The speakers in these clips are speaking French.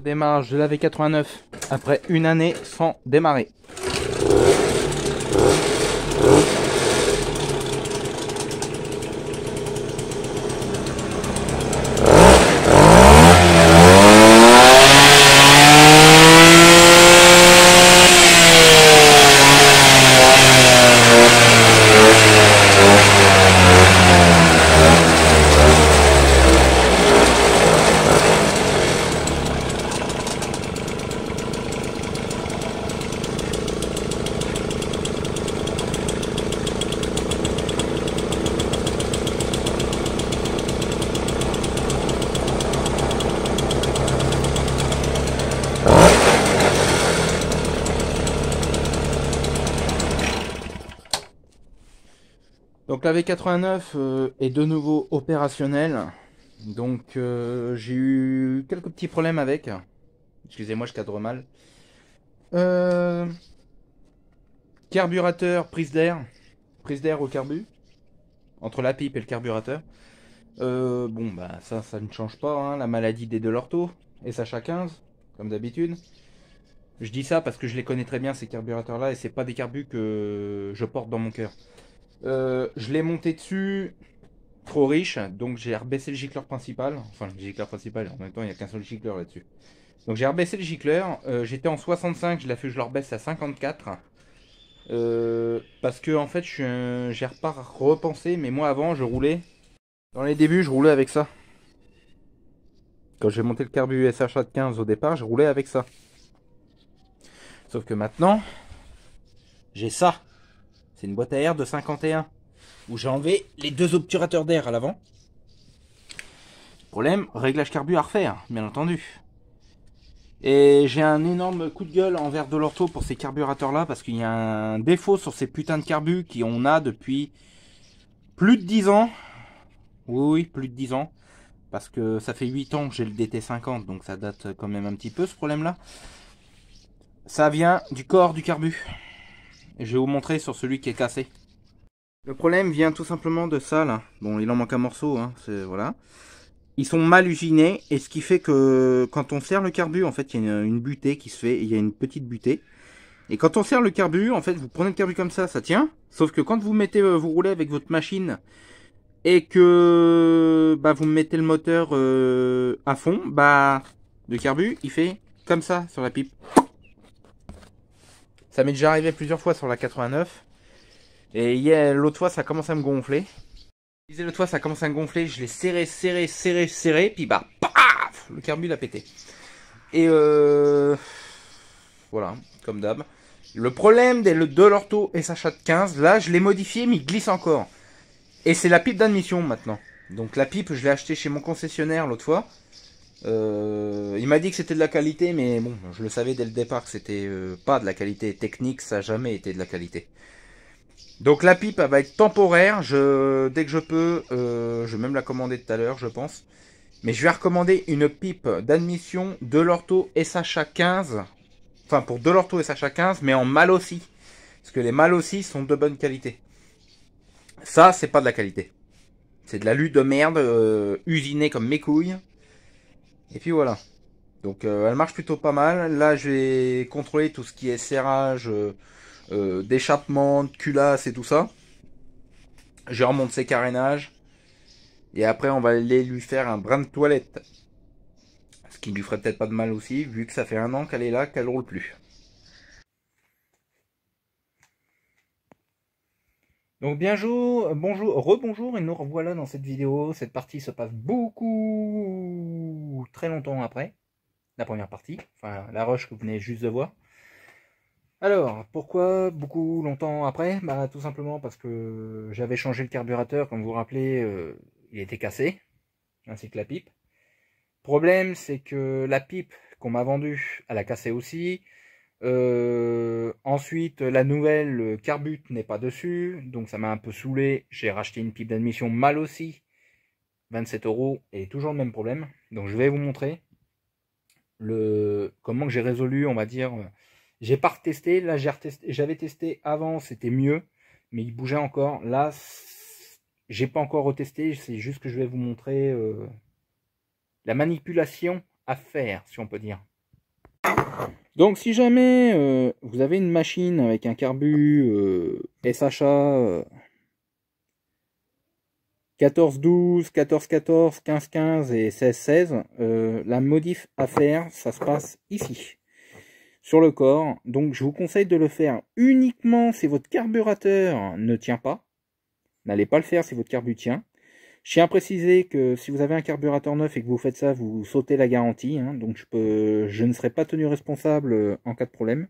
démarrage de la V89, après une année sans démarrer. Donc la V89 euh, est de nouveau opérationnelle. Donc euh, j'ai eu quelques petits problèmes avec. Excusez-moi, je cadre mal. Euh... Carburateur, prise d'air. Prise d'air au carbu. Entre la pipe et le carburateur. Euh, bon, bah ça, ça ne change pas. Hein, la maladie des Delorto et Sacha 15, comme d'habitude. Je dis ça parce que je les connais très bien ces carburateurs-là et c'est pas des carbus que je porte dans mon cœur. Euh, je l'ai monté dessus trop riche, donc j'ai rebaissé le gicleur principal. Enfin, le gicleur principal, en même temps, il n'y a qu'un seul gicleur là-dessus. Donc j'ai rebaissé le gicleur. Euh, j'étais en 65, je l'ai fait, je le rebaisse à 54. Euh, parce que en fait, j'ai un... pas repensé, mais moi avant, je roulais. Dans les débuts, je roulais avec ça. Quand j'ai monté le carbu de 15 au départ, je roulais avec ça. Sauf que maintenant, j'ai ça. C'est une boîte à air de 51. Où j'ai enlevé les deux obturateurs d'air à l'avant. Problème, réglage carbu à refaire, bien entendu. Et j'ai un énorme coup de gueule envers de pour ces carburateurs là parce qu'il y a un défaut sur ces putains de carbu qui on a depuis plus de 10 ans. Oui, oui, plus de 10 ans. Parce que ça fait 8 ans que j'ai le DT50, donc ça date quand même un petit peu ce problème là. Ça vient du corps du carbu je vais vous montrer sur celui qui est cassé. Le problème vient tout simplement de ça, là. Bon, il en manque un morceau, hein, c'est... Voilà. Ils sont mal usinés, et ce qui fait que quand on serre le carbu, en fait, il y a une, butée qui se fait, il y a une petite butée. Et quand on serre le carbu, en fait, vous prenez le carbu comme ça, ça tient. Sauf que quand vous mettez, euh, vous roulez avec votre machine et que bah, vous mettez le moteur euh, à fond, bah, de carbu, il fait comme ça sur la pipe. Ça m'est déjà arrivé plusieurs fois sur la 89. Et l'autre fois, ça commence à me gonfler. disais le ça commence à me gonfler. Je l'ai serré, serré, serré, serré. Puis bah, paf Le carbule a pété. Et euh... Voilà, comme d'hab. Le problème des, de l'ortho SH15, là, je l'ai modifié, mais il glisse encore. Et c'est la pipe d'admission maintenant. Donc la pipe, je l'ai achetée chez mon concessionnaire l'autre fois. Euh, il m'a dit que c'était de la qualité, mais bon, je le savais dès le départ que c'était euh, pas de la qualité technique, ça n'a jamais été de la qualité. Donc la pipe elle va être temporaire, je, dès que je peux, euh, je vais même la commander tout à l'heure, je pense. Mais je vais recommander une pipe d'admission de l'orto SHA15, enfin pour de l'ortho SHA15, mais en mal aussi. Parce que les mal aussi sont de bonne qualité. Ça, c'est pas de la qualité. C'est de la lutte de merde, euh, usinée comme mes couilles. Et puis voilà. Donc euh, elle marche plutôt pas mal. Là, je vais contrôler tout ce qui est serrage, euh, euh, d'échappement, de culasse et tout ça. Je remonte ses carénages. Et après, on va aller lui faire un brin de toilette. Ce qui lui ferait peut-être pas de mal aussi, vu que ça fait un an qu'elle est là, qu'elle roule plus. Donc bienjour, bonjour, rebonjour, et nous revoilà dans cette vidéo. Cette partie se passe beaucoup très longtemps après, la première partie, enfin la roche que vous venez juste de voir. Alors, pourquoi beaucoup longtemps après Bah tout simplement parce que j'avais changé le carburateur, comme vous vous rappelez, euh, il était cassé, ainsi que la pipe. Problème, c'est que la pipe qu'on m'a vendue, elle a cassé aussi. Euh, ensuite, la nouvelle carbute n'est pas dessus, donc ça m'a un peu saoulé. J'ai racheté une pipe d'admission mal aussi, 27 euros et toujours le même problème. Donc je vais vous montrer le comment que j'ai résolu, on va dire. Euh, j'ai pas retesté, là j'avais testé avant, c'était mieux, mais il bougeait encore. Là, j'ai pas encore retesté, c'est juste que je vais vous montrer euh, la manipulation à faire, si on peut dire. Donc si jamais euh, vous avez une machine avec un carbu SHA 14-12, 14-14, 15-15 et 16-16, euh, la modif à faire, ça se passe ici, sur le corps. Donc je vous conseille de le faire uniquement si votre carburateur ne tient pas. N'allez pas le faire si votre carburateur tient. Je tiens à préciser que si vous avez un carburateur neuf et que vous faites ça, vous sautez la garantie. Hein, donc je, peux, je ne serai pas tenu responsable euh, en cas de problème.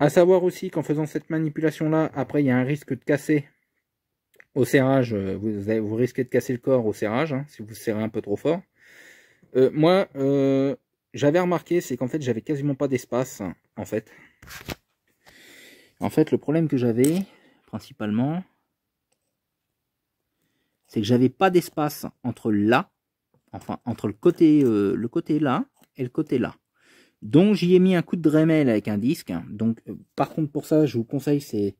À savoir aussi qu'en faisant cette manipulation là, après il y a un risque de casser au serrage, euh, vous, vous risquez de casser le corps au serrage, hein, si vous serrez un peu trop fort. Euh, moi, euh, j'avais remarqué, c'est qu'en fait, j'avais quasiment pas d'espace, en fait. En fait, le problème que j'avais, principalement, c'est que j'avais pas d'espace entre là, enfin, entre le côté, le côté là et le côté là. Donc j'y ai mis un coup de Dremel avec un disque. Donc par contre pour ça je vous conseille c'est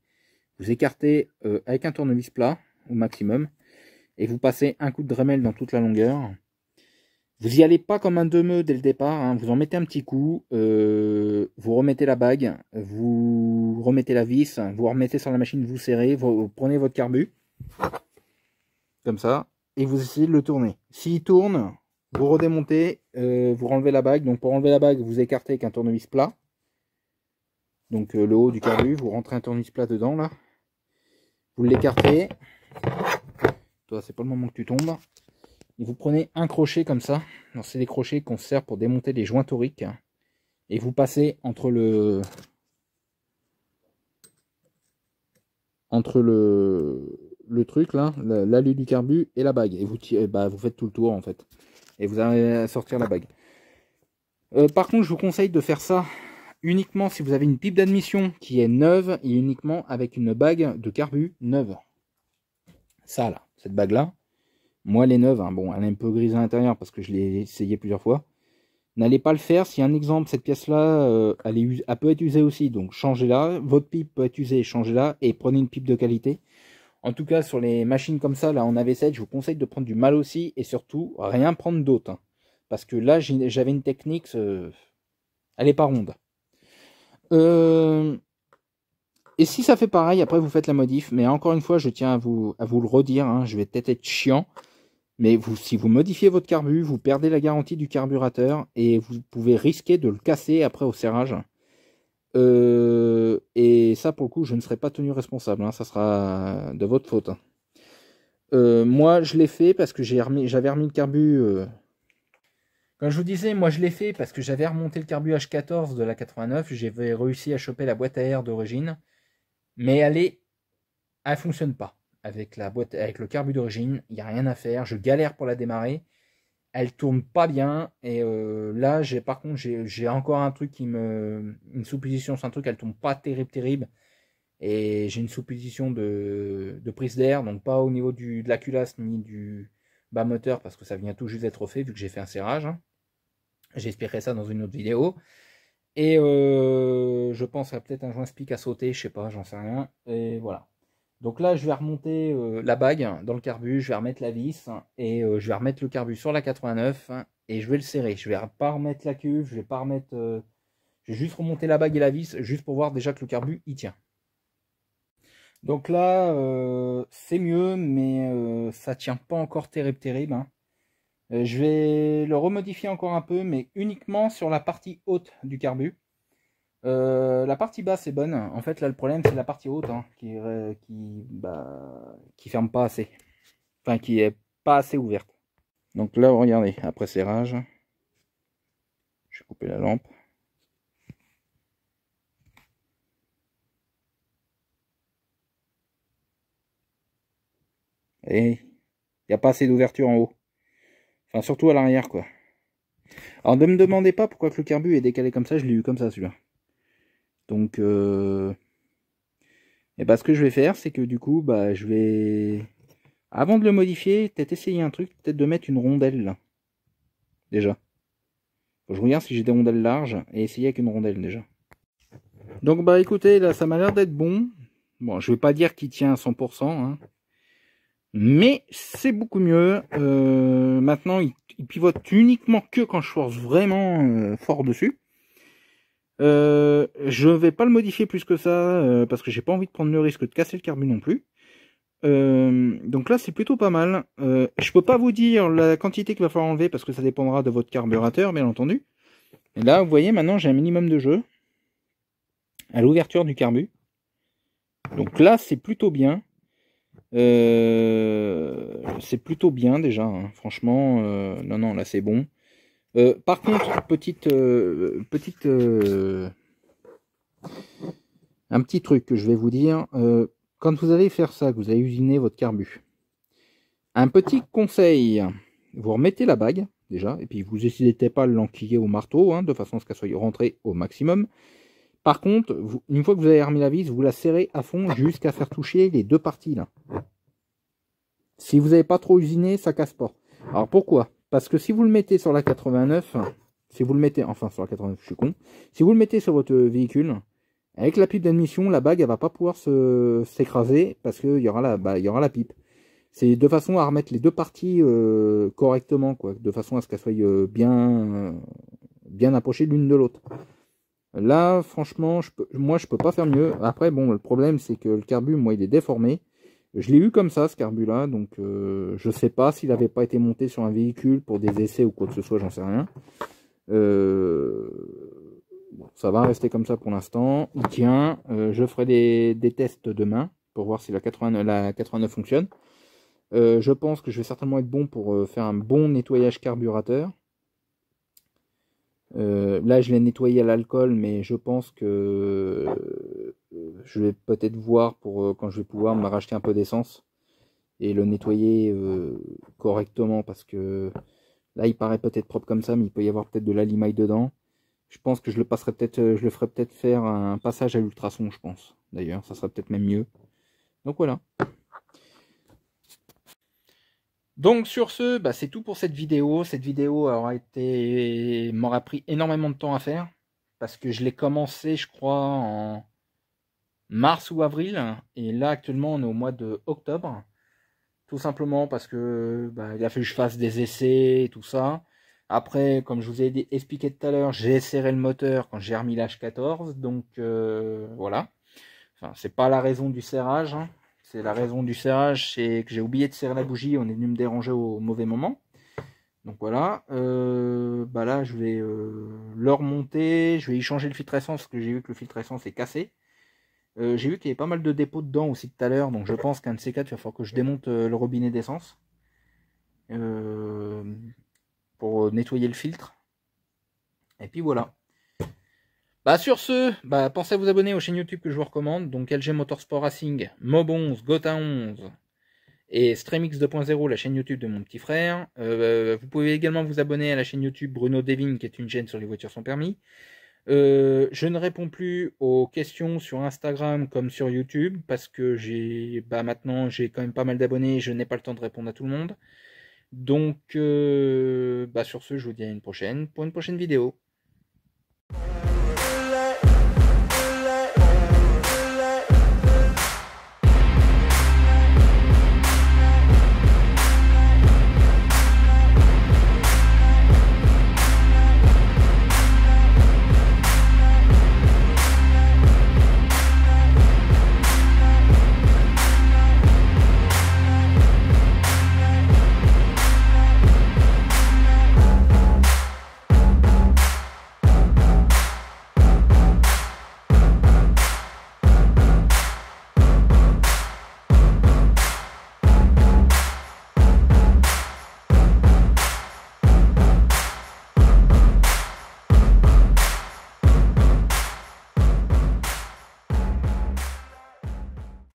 vous écartez euh, avec un tournevis plat au maximum et vous passez un coup de Dremel dans toute la longueur. Vous n'y allez pas comme un demeu dès le départ, hein. vous en mettez un petit coup, euh, vous remettez la bague, vous remettez la vis, vous remettez sur la machine, vous serrez, vous, prenez votre carbu, comme ça, et vous essayez de le tourner. S'il tourne, vous redémontez, euh, vous renlevez la bague. Donc pour enlever la bague, vous écartez avec un tournevis plat. Donc le haut du carbu, vous rentrez un tournevis plat dedans là vous l'écartez. Toi, c'est pas le moment que tu tombes. Et vous prenez un crochet comme ça. C'est des crochets qu'on sert pour démonter les joints toriques. Et vous passez entre le entre le, le truc là, l'alu du carbu et la bague. Et vous tirez, bah, vous faites tout le tour en fait. Et vous allez sortir la bague. Euh, par contre, je vous conseille de faire ça uniquement si vous avez une pipe d'admission qui est neuve et uniquement avec une bague de carbu neuve. Ça là, cette bague là, moi elle est neuve, hein. bon elle est un peu grise à l'intérieur parce que je l'ai essayé plusieurs fois. N'allez pas le faire, si un exemple, cette pièce là, euh, elle, elle peut être usée aussi, donc changez-la, votre pipe peut être usée, changez-la et prenez une pipe de qualité. En tout cas, sur les machines comme ça, là en AV7, je vous conseille de prendre du mal aussi et surtout rien prendre d'autre. Hein. Parce que là, j'avais une technique, euh, elle n'est pas ronde. Euh, et si ça fait pareil, après vous faites la modif. Mais encore une fois, je tiens à vous, à vous le redire, hein, je vais peut-être être chiant. Mais si vous modifiez votre carbu, vous perdez la garantie du carburateur et vous pouvez risquer de le casser après au serrage. Euh, et ça, pour le coup, je ne serai pas tenu responsable. Hein, ça sera de votre faute. Euh, moi, je l'ai fait parce que j'avais remis, le carbu je vous disais, moi je l'ai fait parce que j'avais remonté le carbu H14 de la 89, j'avais réussi à choper la boîte à air d'origine, mais elle est, elle fonctionne pas avec la boîte, avec le carbu d'origine, il n'y a rien à faire, je galère pour la démarrer, elle tourne pas bien, et euh, là j'ai par contre j'ai encore un truc qui me, une sous-position, c'est un truc, elle tourne pas terrible terrible, et j'ai une sous-position de, prise d'air, donc pas au niveau de la culasse ni du bas moteur parce que ça vient tout juste d'être fait vu que j'ai fait un serrage. Hein. J'expliquerai ça dans une autre vidéo. Et euh, je pense à peut-être un joint spic à sauter, je sais pas, j'en sais rien. Et voilà. Donc là, je vais remonter euh, la bague dans le carbu, je vais remettre la vis et euh, je vais remettre le carbu sur la 89 et je vais le serrer. Je vais pas remettre la cuve, je vais pas remettre. je vais juste remonter la bague et la vis juste pour voir déjà que le carbu y tient. Donc là, c'est mieux, mais ça tient pas encore terrible, terrible. Hein. Euh, je vais le remodifier encore un peu, mais uniquement sur la partie haute du carbu. Euh, la partie basse est bonne. En fait, là, le problème, c'est la partie haute hein, qui, euh, bah, qui, ferme pas assez. Enfin, qui est pas assez ouverte. Donc là, regardez, après serrage, je vais couper la lampe. Et il n'y a pas assez d'ouverture en haut. Enfin, surtout à l'arrière, quoi. Alors, ne me demandez pas pourquoi que le carbu est décalé comme ça. Je l'ai eu comme ça, celui-là. Donc, euh... et eh bah, ben, ce que je vais faire, c'est que du coup, bah, je vais... Avant de le modifier, peut-être essayer un truc, peut-être de mettre une rondelle, là. Déjà. je regarde si j'ai des rondelles larges, et essayer avec une rondelle, déjà. Donc, bah, écoutez, là, ça m'a l'air d'être bon. Bon, je vais pas dire qu'il tient à 100%, hein mais c'est beaucoup mieux. Euh, maintenant, il, pivote uniquement que quand je force vraiment euh, fort dessus. Je euh, je vais pas le modifier plus que ça parce que j'ai pas envie de prendre le risque de casser le carbu non plus. donc là, c'est plutôt pas mal. je peux pas vous dire la quantité qu'il va falloir enlever parce que ça dépendra de votre carburateur, bien entendu. Et là, vous voyez, maintenant j'ai un minimum de jeu à l'ouverture du carbu. Donc là, c'est plutôt bien. Euh, c'est plutôt bien déjà, hein. franchement. Euh, non, non, là c'est bon. Euh, par contre, petite, petite, un petit truc que je vais vous dire. quand vous allez faire ça, que vous allez usiner votre carbu, un petit conseil vous remettez la bague déjà, et puis vous n'hésitez pas à l'enquiller au marteau, hein, de façon à ce qu'elle soit rentrée au maximum. Par contre, une fois que vous avez remis la vis, vous la serrez à fond jusqu'à faire toucher les deux parties là. Si vous n'avez pas trop usiné, ça casse pas. Alors pourquoi Parce que si vous le mettez sur la 89, si vous le mettez, enfin sur la 89, je suis con, si vous le mettez sur votre véhicule, avec la pipe d'admission, la bague, elle va pas pouvoir s'écraser parce qu'il y, aura la, bah, y aura la pipe. C'est de façon à remettre les deux parties euh, correctement, quoi, de façon à ce qu'elles soient euh, bien, euh, bien approchées l'une de l'autre. Là, franchement, je moi, je peux pas faire mieux. Après, bon, le problème, c'est que le carbu, moi, il est déformé. Je l'ai eu comme ça, ce carbu-là, donc je euh, je sais pas s'il n'avait pas été monté sur un véhicule pour des essais ou quoi que ce soit, j'en sais rien. Euh, ça va rester comme ça pour l'instant. Tiens, euh, je ferai des, des, tests demain pour voir si la 89, la 89 fonctionne. je pense que je vais certainement être bon pour faire un bon nettoyage carburateur. Euh, là, je l'ai nettoyé à l'alcool, mais je pense que je vais peut-être voir pour euh, quand je vais pouvoir me racheter un peu d'essence et le nettoyer euh, correctement parce que là, il paraît peut-être propre comme ça, mais il peut y avoir peut-être de la limaille dedans. Je pense que je le passerai peut-être, je le ferai peut-être faire un passage à l'ultrason, je pense. D'ailleurs, ça serait peut-être même mieux. Donc voilà. Donc sur ce, bah, c'est tout pour cette vidéo. Cette vidéo aura été m'aura pris énormément de temps à faire parce que je l'ai commencé, je crois, en mars ou avril, et là actuellement on est au mois de octobre, tout simplement parce que bah, il a fallu que je fasse des essais et tout ça. Après, comme je vous ai expliqué tout à l'heure, j'ai serré le moteur quand j'ai remis l'H14, donc euh, voilà. Enfin, c'est pas la raison du serrage. Hein. C'est la raison du serrage, c'est que j'ai oublié de serrer la bougie, on est venu me déranger au mauvais moment. Donc voilà, euh, bah là je vais leur monter je vais y changer le filtre essence parce que j'ai vu que le filtre essence est cassé. Euh, j'ai vu qu'il y avait pas mal de dépôts dedans aussi tout à l'heure, donc je pense qu'un de ces quatre, il va falloir que je démonte euh, le robinet d'essence pour nettoyer le filtre. Et puis voilà. Bah sur ce, bah, pensez à vous abonner aux chaînes YouTube que je vous recommande, donc LG Motorsport Racing, Mob 11, Gotha 11 et StreamX 2.0, la chaîne YouTube de mon petit frère. Euh, vous pouvez également vous abonner à la chaîne YouTube Bruno Devin, qui est une chaîne sur les voitures sans permis. Euh, je ne réponds plus aux questions sur Instagram comme sur YouTube parce que j'ai bah, maintenant j'ai quand même pas mal d'abonnés et je n'ai pas le temps de répondre à tout le monde. Donc euh, bah, sur ce, je vous dis à une prochaine pour une prochaine vidéo.